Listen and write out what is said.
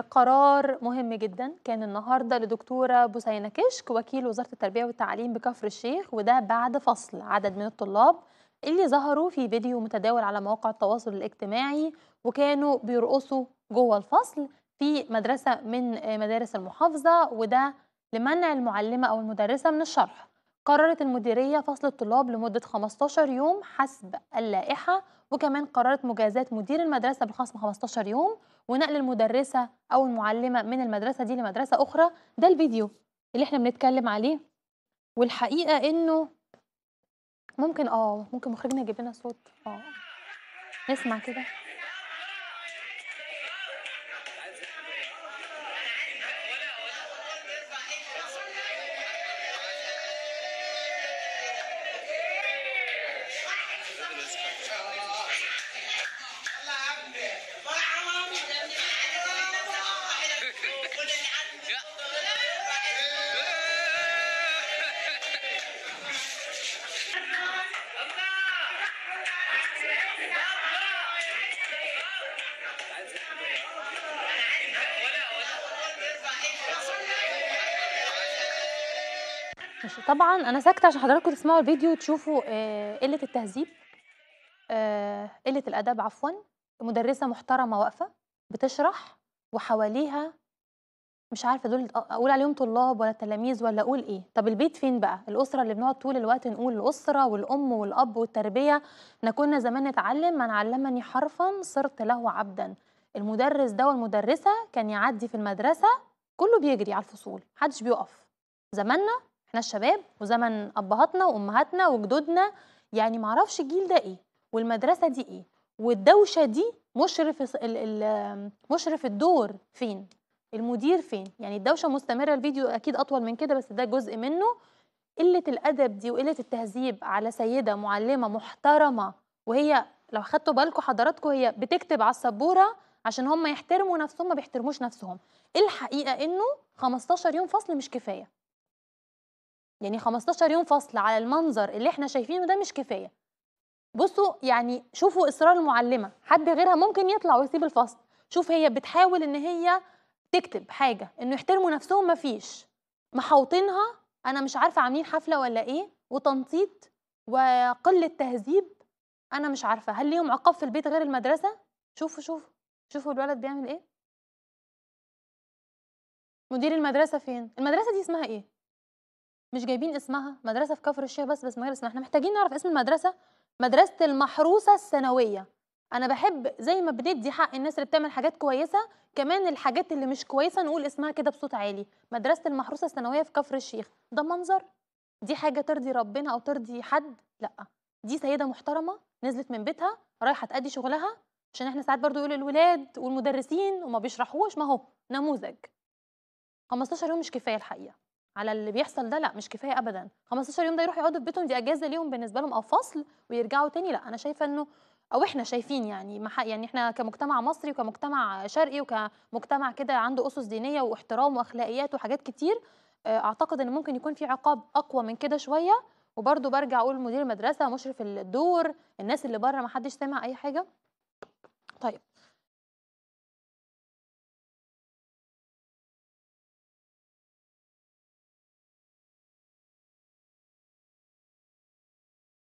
قرار مهم جدا كان النهارده لدكتوره بوسينه كشك وكيل وزاره التربيه والتعليم بكفر الشيخ وده بعد فصل عدد من الطلاب اللي ظهروا في فيديو متداول على مواقع التواصل الاجتماعي وكانوا بيرقصوا جوه الفصل في مدرسه من مدارس المحافظه وده لمنع المعلمه او المدرسه من الشرح قررت المديرية فصل الطلاب لمدة 15 يوم حسب اللائحة وكمان قررت مجازات مدير المدرسة بخصم 15 يوم ونقل المدرسه او المعلمه من المدرسه دي لمدرسه اخرى ده الفيديو اللي احنا بنتكلم عليه والحقيقه انه ممكن اه ممكن مخرجنا يجيب لنا صوت اه نسمع كده ماشي طبعا انا ساكته عشان حضراتكم تسمعوا الفيديو وتشوفوا آه، قله التهذيب آه، قله الادب عفوا مدرسه محترمه واقفه بتشرح وحواليها مش عارفه دول آه، اقول عليهم طلاب ولا تلاميذ ولا اقول ايه طب البيت فين بقى الاسره اللي بنقعد طول الوقت نقول الاسره والام والاب والتربيه احنا كنا زمان نتعلم من علمني حرفا صرت له عبدا المدرس ده والمدرسه كان يعدي في المدرسه كله بيجري على الفصول محدش بيقف زماننا احنا الشباب وزمن ابهاتنا وامهاتنا وجدودنا يعني معرفش الجيل ده ايه والمدرسه دي ايه والدوشه دي مشرف مشرف الدور فين المدير فين يعني الدوشه مستمره الفيديو اكيد اطول من كده بس ده جزء منه قله الادب دي وقله التهذيب على سيده معلمه محترمه وهي لو خدتوا بالكم حضراتكم هي بتكتب على السبوره عشان هم يحترموا نفسهم ما بيحترموش نفسهم الحقيقه انه 15 يوم فصل مش كفايه يعني 15 يوم فصل على المنظر اللي احنا شايفينه ده مش كفايه بصوا يعني شوفوا اصرار المعلمه حد غيرها ممكن يطلع ويسيب الفصل شوف هي بتحاول ان هي تكتب حاجه انه يحترموا نفسهم مفيش محوطينها انا مش عارفه عاملين حفله ولا ايه وتنطيط وقله تهذيب انا مش عارفه هل ليهم عقاب في البيت غير المدرسه شوفوا شوفوا شوفوا الولد بيعمل ايه مدير المدرسه فين المدرسه دي اسمها ايه مش جايبين اسمها مدرسه في كفر الشيخ بس بس ما بس احنا محتاجين نعرف اسم المدرسه مدرسه المحروسه الثانويه انا بحب زي ما بندي حق الناس اللي بتعمل حاجات كويسه كمان الحاجات اللي مش كويسه نقول اسمها كده بصوت عالي مدرسه المحروسه الثانويه في كفر الشيخ ده منظر دي حاجه ترضي ربنا او ترضي حد لا دي سيده محترمه نزلت من بيتها رايحه تأدي شغلها عشان احنا ساعات برضو يقول الولاد والمدرسين وما بيشرحوش ما هو نموذج 15 يوم مش كفايه الحقيقه على اللي بيحصل ده لا مش كفايه ابدا 15 يوم ده يروحوا يقعدوا في بيتهم دي اجازه ليهم بالنسبه لهم او فصل ويرجعوا تاني لا انا شايفه انه او احنا شايفين يعني يعني احنا كمجتمع مصري وكمجتمع شرقي وكمجتمع كده عنده اسس دينيه واحترام واخلاقيات وحاجات كتير آه، اعتقد ان ممكن يكون في عقاب اقوى من كده شويه وبرده برجع اقول مدير المدرسه مشرف الدور الناس اللي بره ما حدش سامع اي حاجه طيب